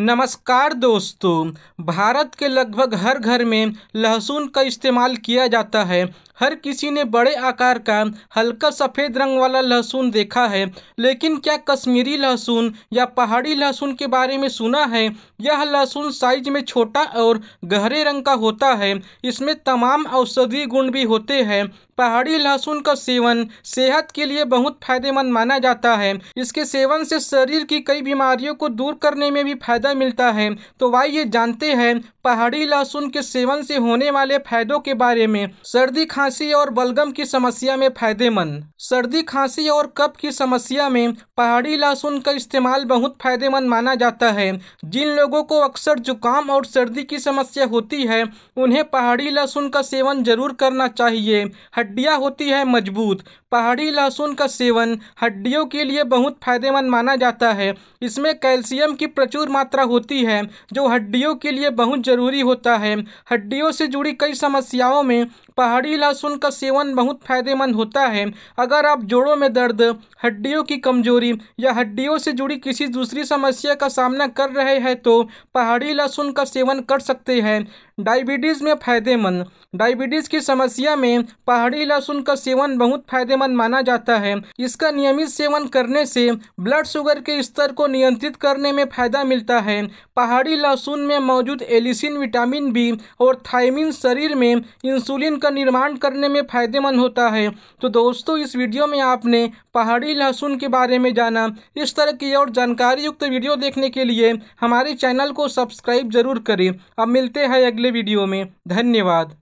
नमस्कार दोस्तों भारत के लगभग हर घर में लहसुन का इस्तेमाल किया जाता है हर किसी ने बड़े आकार का हल्का सफ़ेद रंग वाला लहसुन देखा है लेकिन क्या कश्मीरी लहसुन या पहाड़ी लहसुन के बारे में सुना है यह लहसुन साइज में छोटा और गहरे रंग का होता है इसमें तमाम औषधीय गुण भी होते हैं पहाड़ी लहसुन का सेवन सेहत के लिए बहुत फायदेमंद माना जाता है इसके सेवन से शरीर की कई बीमारियों को दूर करने में भी फायदा मिलता है तो ये जानते हैं पहाड़ी लहसुन के सेवन से होने वाले फायदों के बारे में सर्दी खांसी खांसी और बलगम की समस्या में फायदेमंद सर्दी खांसी और कप की समस्या में पहाड़ी लहसुन का इस्तेमाल बहुत फायदेमंद माना जाता है जिन लोगों को अक्सर जुकाम और सर्दी की समस्या होती है उन्हें पहाड़ी लहसुन का सेवन जरूर करना चाहिए हड्डियाँ होती है मजबूत पहाड़ी लहसुन का सेवन हड्डियों के लिए बहुत फायदेमंद माना जाता है इसमें कैल्शियम की प्रचुर मात्रा होती है जो हड्डियों के लिए बहुत ज़रूरी होता है हड्डियों से जुड़ी कई समस्याओं में पहाड़ी लहसुन का सेवन बहुत फायदेमंद होता है अगर आप जोड़ों में दर्द हड्डियों की कमजोरी या हड्डियों से जुड़ी किसी दूसरी समस्या का सामना कर रहे हैं तो पहाड़ी लहसुन का सेवन कर सकते हैं डायबिटीज़ में फ़ायदेमंद डायबिटीज़ की समस्या में पहाड़ी लहसुन का सेवन बहुत फ़ायदेमंद माना जाता है इसका नियमित सेवन करने से ब्लड शुगर के स्तर को नियंत्रित करने में फ़ायदा मिलता है पहाड़ी लहसुन में मौजूद एलिसिन विटामिन बी और थायमिन शरीर में इंसुलिन का निर्माण करने में फ़ायदेमंद होता है तो दोस्तों इस वीडियो में आपने पहाड़ी लहसुन के बारे में जाना इस तरह की और जानकारी युक्त वीडियो देखने के लिए हमारे चैनल को सब्सक्राइब जरूर करें अब मिलते हैं अगले वीडियो में धन्यवाद